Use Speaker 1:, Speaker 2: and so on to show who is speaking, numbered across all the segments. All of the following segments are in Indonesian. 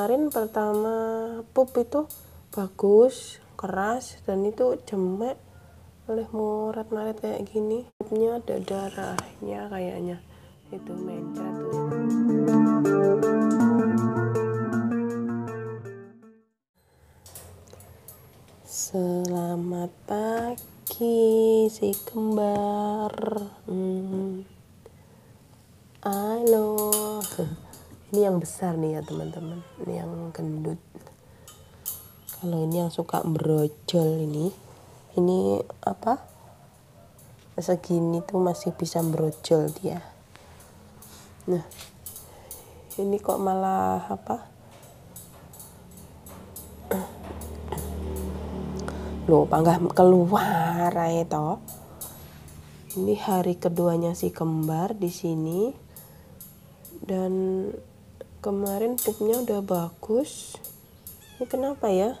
Speaker 1: kemarin pertama pup itu bagus keras dan itu jemek oleh murat-marit kayak gini pupnya ada darahnya kayaknya itu meja tuh Selamat pagi si kembar hmm. Halo ini yang besar nih ya teman-teman ini yang gendut kalau ini yang suka brojol ini ini apa segini tuh masih bisa brojol dia nah ini kok malah apa loh panggah keluar itu toh ini hari keduanya si kembar di sini dan kemarin pupnya udah bagus ini kenapa ya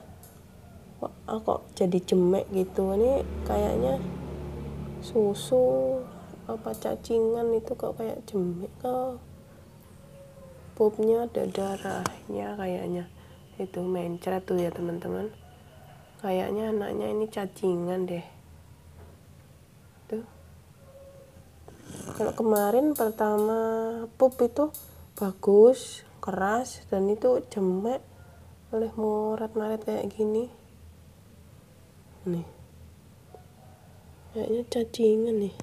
Speaker 1: kok, aku ah, jadi jemek gitu ini kayaknya susu apa cacingan itu kok kayak jemek kok pupnya ada darahnya kayaknya itu mencret tuh ya teman-teman kayaknya anaknya ini cacingan deh tuh kalau kemarin pertama pup itu bagus keras dan itu jemek oleh murat narit kayak gini nih kayaknya cacingan nih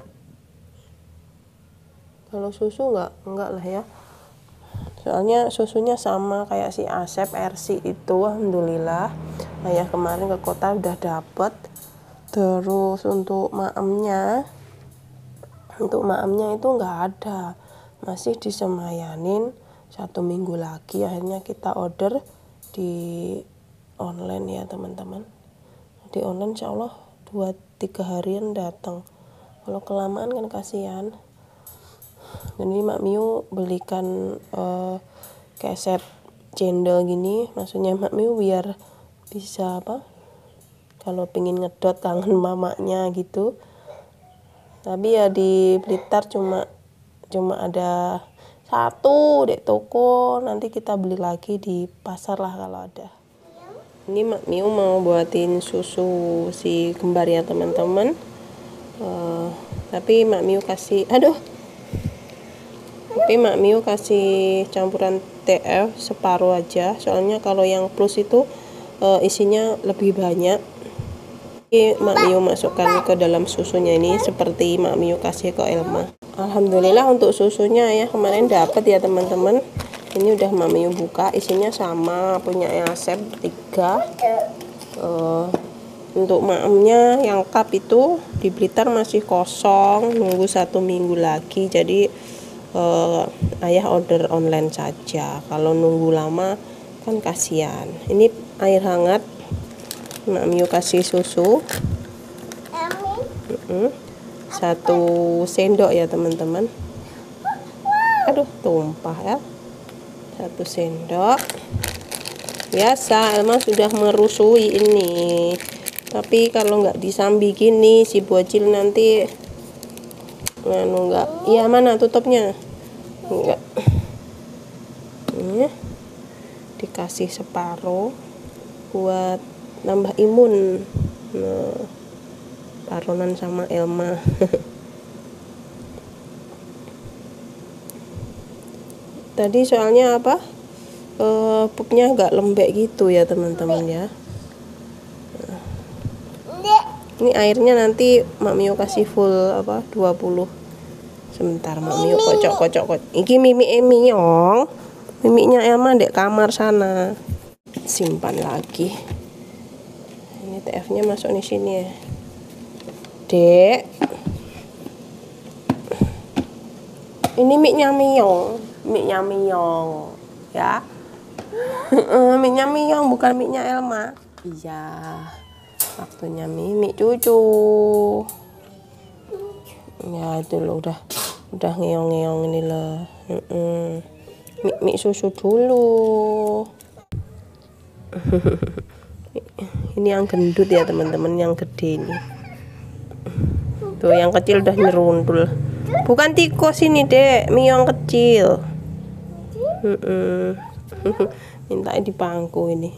Speaker 1: kalau susu nggak enggak lah ya soalnya susunya sama kayak si Asep RC itu alhamdulillah ayah kemarin ke kota udah dapet terus untuk maemnya untuk maemnya itu nggak ada masih disemayanin satu minggu lagi akhirnya kita order di online ya teman-teman di online insya Allah dua tiga harian datang kalau kelamaan kan kasihan dan ini Mak Miu belikan uh, eh, keset cendol gini maksudnya Mak Miu biar bisa apa kalau pingin ngedot tangan mamanya gitu tapi ya di Blitar cuma cuma ada satu dek toko nanti kita beli lagi di pasar lah kalau ada ini Mak Miu mau buatin susu si kembar ya teman-teman uh, tapi Mak Miu kasih aduh tapi Mak Miu kasih campuran TF separuh aja soalnya kalau yang plus itu uh, isinya lebih banyak Mak Miu masukkan ke dalam susunya ini seperti Mak Miu kasih ke Elma Alhamdulillah untuk susunya ya kemarin dapat ya teman-teman ini udah mami buka isinya sama punya Asep 3 uh, untuk mamnya yang cup itu di Blitar masih kosong nunggu satu minggu lagi jadi uh, ayah order online saja kalau nunggu lama kan kasihan ini air hangat mami kasih susu satu sendok ya teman-teman aduh tumpah ya satu sendok biasa emang sudah merusui ini tapi kalau nggak disambi gini si bocil nanti anu nggak iya mana tutupnya enggak ini ya. dikasih separuh buat nambah imun nah Aronan sama Elma tadi soalnya apa e, pupnya agak lembek gitu ya teman-teman ya ini airnya nanti Mak Mio kasih full apa 20 sebentar Mak Mio kocok kocok ini mimi emi eh, yong mimiknya Elma dek kamar sana simpan lagi ini TF nya masuk di sini ya Dek. Ini mie miyong, mie miyong, ya. mie miyong bukan mie Elma. Iya. Waktunya mie mie cucu. Ya itu loh udah udah ngeong-ngeong ini loh. Mm -mm. susu dulu. ini yang gendut ya teman-teman yang gede ini tuh yang kecil udah nyerundul bukan tikus ini dek mio yang kecil minta di minta dipangku ini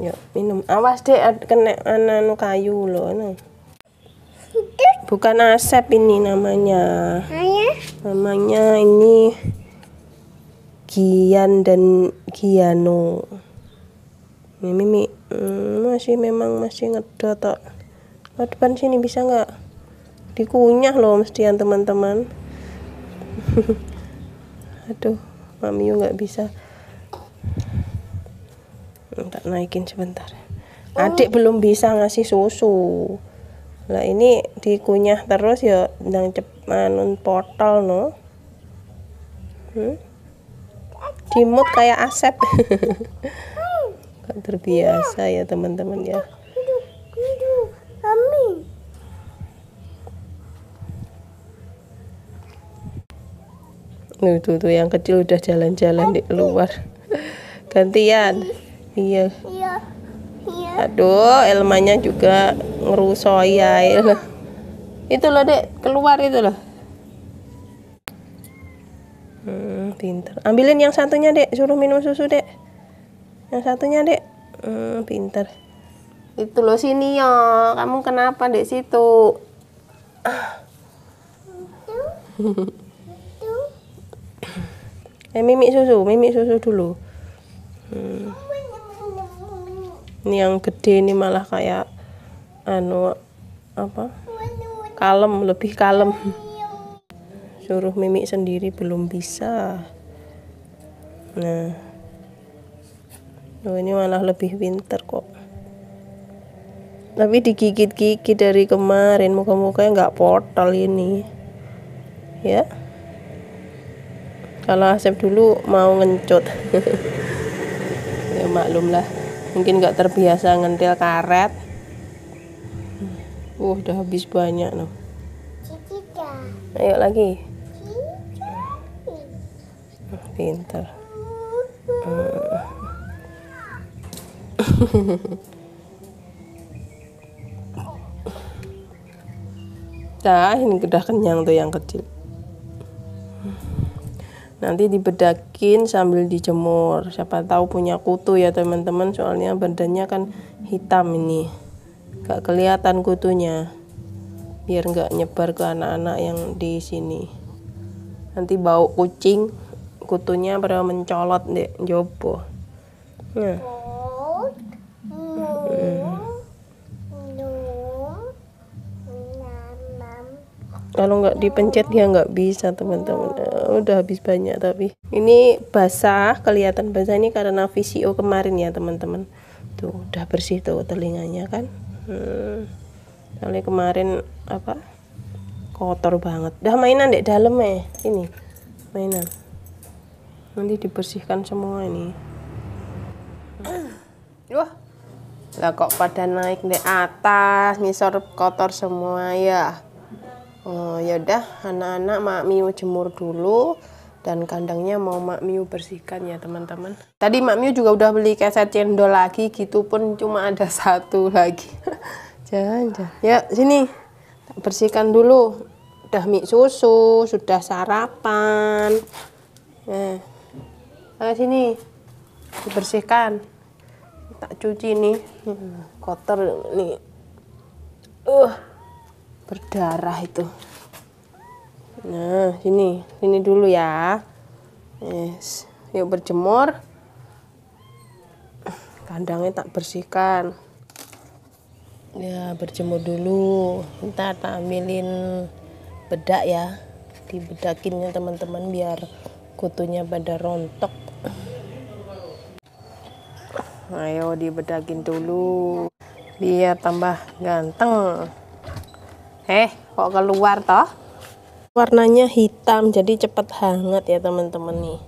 Speaker 1: yuk minum awas dek kena anu kayu loh anu. bukan asap ini namanya namanya ini Gian dan Giano Mimi hmm, masih memang masih ngedotok lo depan sini bisa nggak dikunyah loh mestian teman-teman aduh mamiu nggak bisa hmm, tak naikin sebentar adik oh. belum bisa ngasih susu lah ini dikunyah terus ya nang cepan portal no hmm? dimut kayak asep akan terbiasa ya teman-teman ya Amin. Itu tuh yang kecil udah jalan-jalan di luar gantian iya. Iya, iya aduh elmanya juga ngerusoi ya, ya. Iya. itu loh dek keluar itu loh hmm, pinter ambilin yang satunya dek suruh minum susu dek yang satunya dek hmm, pinter itu loh sini ya. kamu kenapa dek situ eh mimik susu mimik susu dulu hmm. ini yang gede ini malah kayak anu apa kalem lebih kalem suruh mimik sendiri belum bisa nah Loh, ini malah lebih winter kok tapi digigit-gigit dari kemarin muka-mukanya nggak portal ini ya kalau Asep dulu mau ngencut ya maklum lah mungkin nggak terbiasa ngentil karet uh udah habis banyak loh ayo lagi pinter nah ini udah kenyang tuh yang kecil nanti dibedakin sambil dijemur siapa tahu punya kutu ya teman-teman soalnya badannya kan hitam ini gak kelihatan kutunya biar gak nyebar ke anak-anak yang di sini nanti bau kucing kutunya pada mencolot deh, jopo nah. kalau nggak dipencet dia nggak bisa teman-teman eh, udah habis banyak tapi ini basah kelihatan basah ini karena VCO kemarin ya teman-teman tuh udah bersih tuh telinganya kan hmm. kali kemarin apa kotor banget udah mainan dek dalam ya ini mainan nanti dibersihkan semua ini hmm. wah lah kok pada naik di atas ngisor kotor semua ya Oh, ya udah anak-anak Mak Miu jemur dulu dan kandangnya mau Mak Miu bersihkan ya teman-teman. Tadi Mak Miu juga udah beli keset cendol lagi, gitu pun cuma ada satu lagi. jangan, jangan. Ya sini bersihkan dulu. Udah mie susu, sudah sarapan. Nah, nah sini dibersihkan. Tak cuci nih, hmm, kotor nih. Uh berdarah itu nah ini, ini dulu ya yes. yuk berjemur kandangnya tak bersihkan ya berjemur dulu kita tak ambilin bedak ya dibedakin ya teman-teman biar kutunya pada rontok ayo dibedakin dulu biar tambah ganteng eh kok keluar toh warnanya hitam jadi cepet hangat ya teman-teman nih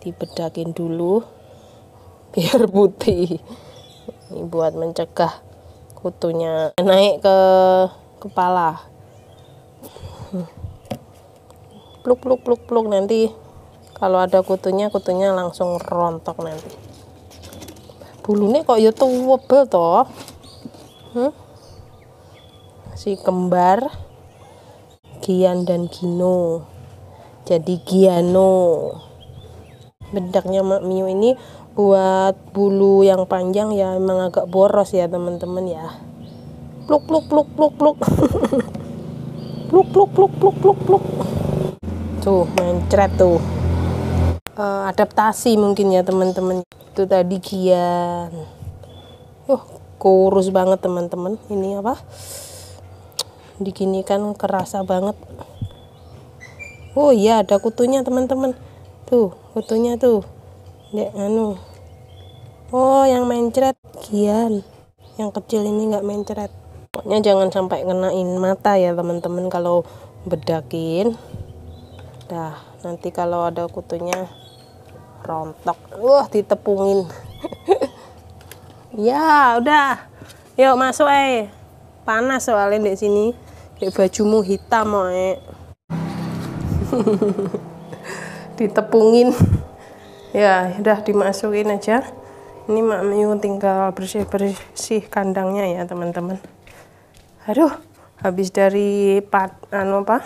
Speaker 1: dibedakin dulu biar putih ini buat mencegah kutunya naik ke kepala pluk pluk pluk pluk nanti kalau ada kutunya kutunya langsung rontok nanti bulunya kok ya tebel toh hmm? si kembar Gian dan Gino jadi Giano bedaknya Mak Miu ini buat bulu yang panjang ya emang agak boros ya teman-teman ya pluk pluk pluk pluk pluk pluk pluk pluk pluk pluk pluk tuh mencret tuh uh, adaptasi mungkin ya teman-teman itu tadi Gian uh kurus banget teman-teman ini apa digini kan kerasa banget oh iya ada kutunya teman-teman tuh kutunya tuh dek anu oh yang mencret kian yang kecil ini nggak mencret pokoknya jangan sampai kenain mata ya teman-teman kalau bedakin dah nanti kalau ada kutunya rontok wah ditepungin ya udah yuk masuk eh panas soalnya di sini kayak bajumu hitam mau ditepungin ya udah dimasukin aja ini Mak Miu tinggal bersih-bersih kandangnya ya teman-teman aduh habis dari pat anu apa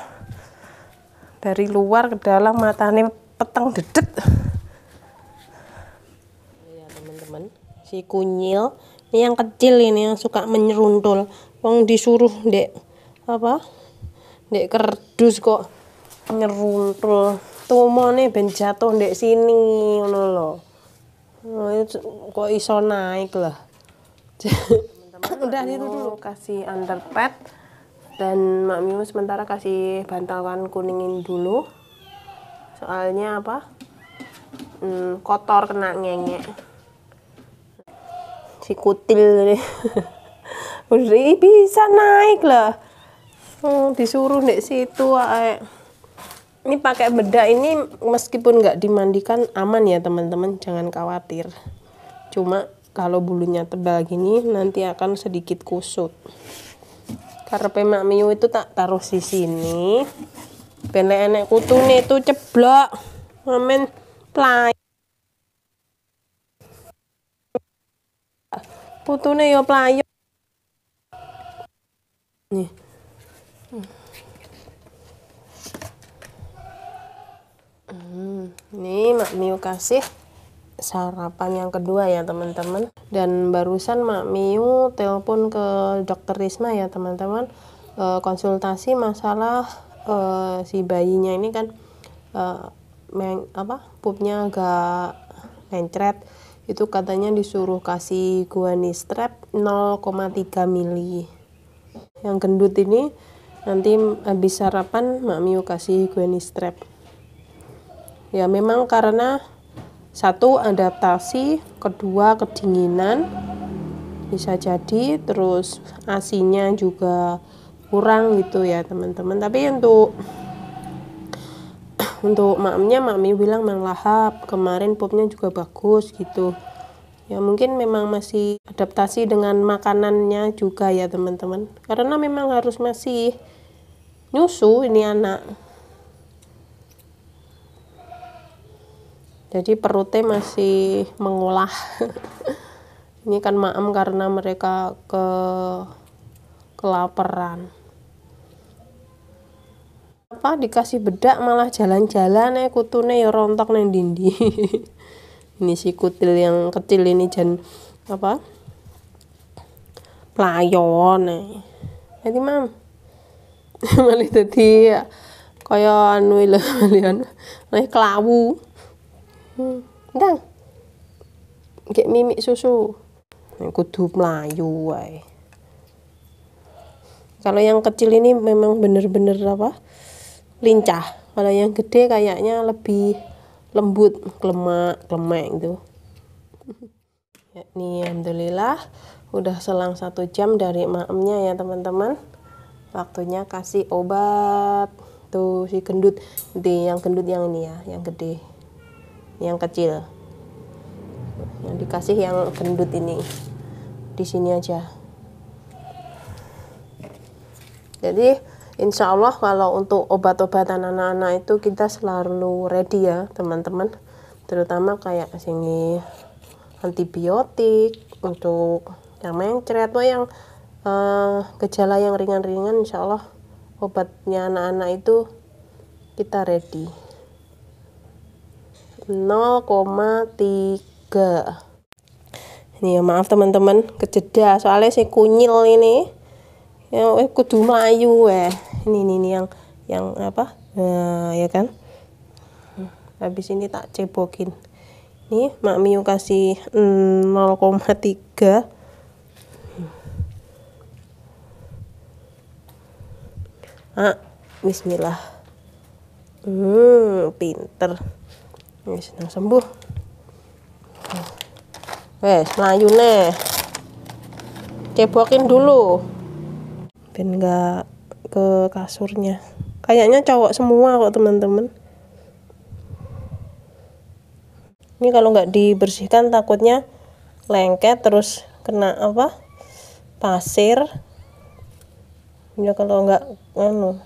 Speaker 1: dari luar ke dalam matanya petang dedet ya teman-teman si kunyil ini yang kecil ini yang suka menyeruntul wong disuruh dek apa dek kerdus kok nyeruntul tumone ben jatuh dek sini ngono lho oh, kok iso naik lah udah itu dulu kasih underpad dan Mak Miu sementara kasih bantalan kuningin dulu soalnya apa hmm, kotor kena ngengek si kutil deh Ri bisa naik lah. Hmm, disuruh di situ ae. Ini pakai bedak ini meskipun nggak dimandikan aman ya teman-teman, jangan khawatir. Cuma kalau bulunya tebal gini nanti akan sedikit kusut. Karena pemak miu itu tak taruh di sini. Benek enek kutune itu ceblok. Amin play. Putune yo ya playo. Nih. Hmm. Ini Mak Miu kasih sarapan yang kedua ya teman-teman dan barusan Mak Miu telepon ke dokter Risma ya teman-teman e, konsultasi masalah e, si bayinya ini kan e, meng, apa pupnya agak mencret itu katanya disuruh kasih guanistrep 0,3 mili yang gendut ini nanti habis sarapan mami kasih granny strap ya memang karena satu adaptasi kedua kedinginan bisa jadi terus asinya juga kurang gitu ya teman-teman tapi untuk untuk mamnya mami bilang menglahap kemarin popnya juga bagus gitu ya mungkin memang masih adaptasi dengan makanannya juga ya teman-teman karena memang harus masih nyusu ini anak jadi perutnya masih mengolah ini kan maem karena mereka ke kelaparan apa dikasih bedak malah jalan-jalan ya kutune ya rontok neng dindi ini si kutil yang kecil ini dan apa pelayon, nih. Eh. jadi mam malah tadi kaya anu lho kalian naik kelawu Dang, hmm, kayak mimik susu kudu melayu wae kalau yang kecil ini memang bener-bener apa lincah kalau yang gede kayaknya lebih lembut kelemak kelemek gitu ya, nih alhamdulillah udah selang satu jam dari maemnya ya teman-teman waktunya kasih obat tuh si gendut di yang gendut yang ini ya yang gede yang kecil yang dikasih yang gendut ini di sini aja jadi insya Allah kalau untuk obat-obatan anak-anak itu kita selalu ready ya teman-teman terutama kayak sini antibiotik untuk yang mencret atau oh, yang uh, gejala yang ringan-ringan insya Allah obatnya anak-anak itu kita ready 0,3 ini ya maaf teman-teman kejeda soalnya si kunyil ini ya kudu dumayu eh ini ini, ini yang yang apa nah, ya kan habis ini tak cebokin Ini Mak Miu kasih mm, 0,3 ah bismillah hmm pinter ini sedang sembuh wes melayu nih cebokin dulu ben enggak ke kasurnya kayaknya cowok semua kok teman-teman ini kalau nggak dibersihkan takutnya lengket terus kena apa pasir ya kalau nggak anu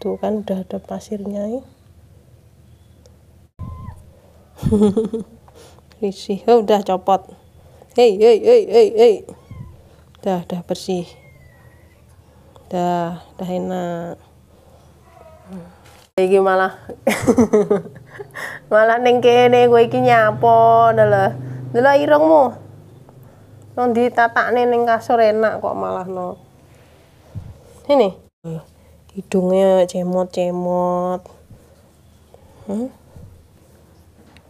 Speaker 1: tuh kan udah ada pasirnya ini risih oh, udah copot hei hei hei hei hei udah udah bersih dah dah enak hmm. lagi malah malah ning kene gue iki nyapo lho lho irungmu di tata neng kasur enak kok malah no ini hidungnya cemot-cemot hmm?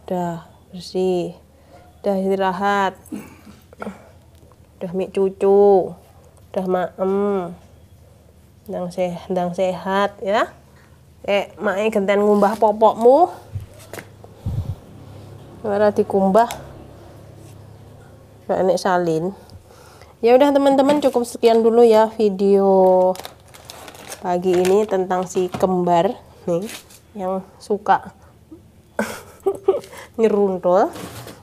Speaker 1: dah bersih dah istirahat dah mik cucu dah maem dang se ndang sehat ya eh mae genten ngumbah popokmu berarti dikumbah Mbak enek salin ya udah teman-teman cukup sekian dulu ya video pagi ini tentang si kembar nih yang suka nyeruntul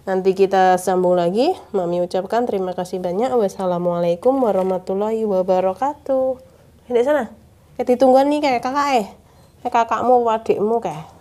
Speaker 1: Nanti kita sambung lagi. Mami ucapkan terima kasih banyak. Wassalamualaikum warahmatullahi wabarakatuh. Ini sana. Kayak ditungguan nih kayak kakak eh. Kayak kakakmu, adikmu kayak.